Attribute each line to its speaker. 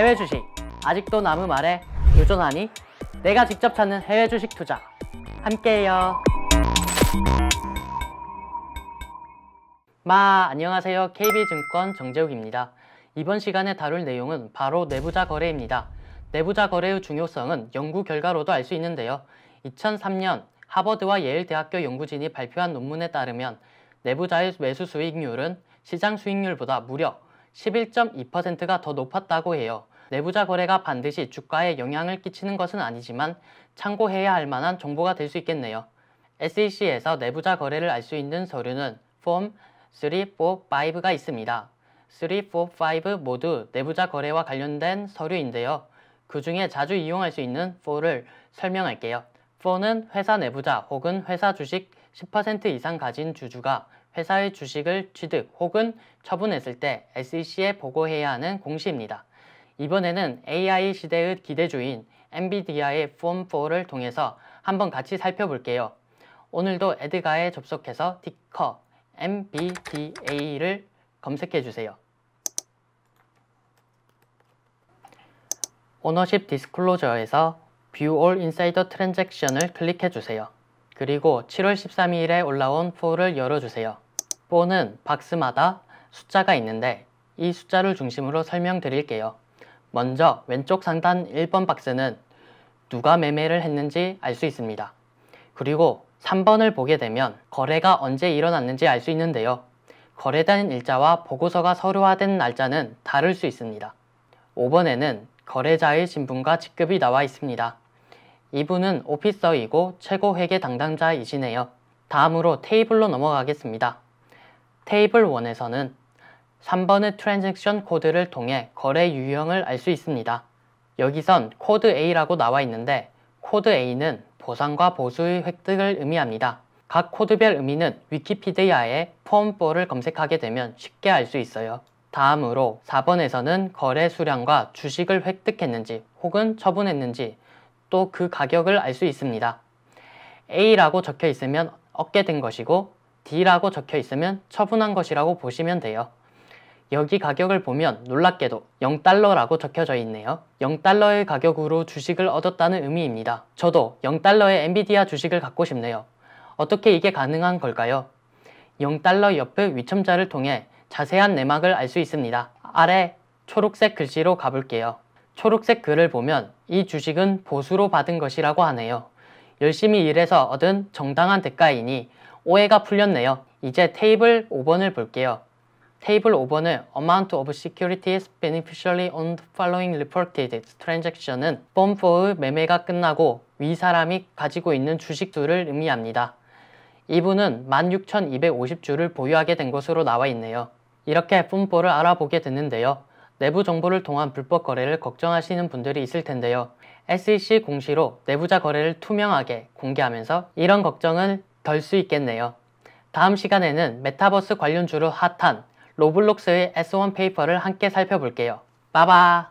Speaker 1: 해외 주식 아직도 남음 말에 요전하니 내가 직접 찾는 해외 주식 투자 함께해요 마 안녕하세요 KB증권 정재욱입니다 이번 시간에 다룰 내용은 바로 내부자 거래입니다 내부자 거래의 중요성은 연구 결과로도 알 수 있는데요 2003년 하버드와 예일대학교 연구진이 발표한 논문에 따르면 내부자의 매수 수익률은 시장 수익률보다 무려 11.2%가 더 높았다고 해요. 내부자 거래가 반드시 주가에 영향을 끼치는 것은 아니지만 참고해야 할 만한 정보가 될 수 있겠네요. SEC에서 내부자 거래를 알 수 있는 서류는 폼 3, 4, 5가 있습니다. 3, 4, 5 모두 내부자 거래와 관련된 서류인데요. 그 중에 자주 이용할 수 있는 4를 설명할게요. 4는 회사 내부자 혹은 회사 주식 10% 이상 가진 주주가 회사의 주식을 취득 혹은 처분했을 때 SEC에 보고해야 하는 공시입니다. 이번에는 AI 시대의 기대주인 엔비디아의 폼4를 통해서 한번 같이 살펴볼게요. 오늘도 에드가에 접속해서 디커 MBDA를 검색해주세요. 오너십 디스클로저에서 View All Insider Transaction을 클릭해주세요. 그리고 7월 13일에 올라온 4를 열어주세요. 4는 박스마다 숫자가 있는데 이 숫자를 중심으로 설명드릴게요. 먼저 왼쪽 상단 1번 박스는 누가 매매를 했는지 알 수 있습니다. 그리고 3번을 보게 되면 거래가 언제 일어났는지 알 수 있는데요. 거래된 일자와 보고서가 서류화된 날짜는 다를 수 있습니다. 5번에는 거래자의 신분과 직급이 나와 있습니다. 이분은 오피서이고 최고 회계 담당자이시네요. 다음으로 테이블로 넘어가겠습니다. 테이블 1에서는 3번의 트랜잭션 코드를 통해 거래 유형을 알 수 있습니다. 여기선 코드 A라고 나와 있는데 코드 A는 보상과 보수의 획득을 의미합니다. 각 코드별 의미는 위키피디아에 폼4를 검색하게 되면 쉽게 알 수 있어요. 다음으로 4번에서는 거래 수량과 주식을 획득했는지 혹은 처분했는지 또 그 가격을 알 수 있습니다. A라고 적혀 있으면 얻게 된 것이고 D라고 적혀 있으면 처분한 것이라고 보시면 돼요. 여기 가격을 보면 놀랍게도 0달러라고 적혀져 있네요. 0달러의 가격으로 주식을 얻었다는 의미입니다. 저도 0달러의 엔비디아 주식을 갖고 싶네요. 어떻게 이게 가능한 걸까요? 0달러 옆에 위첨자를 통해 자세한 내막을 알 수 있습니다. 아래 초록색 글씨로 가볼게요. 초록색 글을 보면 이 주식은 보수로 받은 것이라고 하네요. 열심히 일해서 얻은 정당한 대가이니 오해가 풀렸네요. 이제 테이블 5번을 볼게요. 테이블 5번은 Amount of Securities Beneficially Owned Following Reported Transaction은 펌포의 매매가 끝나고 위 사람이 가지고 있는 주식수를 의미합니다. 이분은 16,250주를 보유하게 된 것으로 나와 있네요. 이렇게 뽐뽀를 알아보게 됐는데요. 내부 정보를 통한 불법 거래를 걱정하시는 분들이 있을 텐데요. SEC 공시로 내부자 거래를 투명하게 공개하면서 이런 걱정은 덜 수 있겠네요. 다음 시간에는 메타버스 관련주로 핫한 로블록스의 S1 페이퍼를 함께 살펴볼게요. 빠바!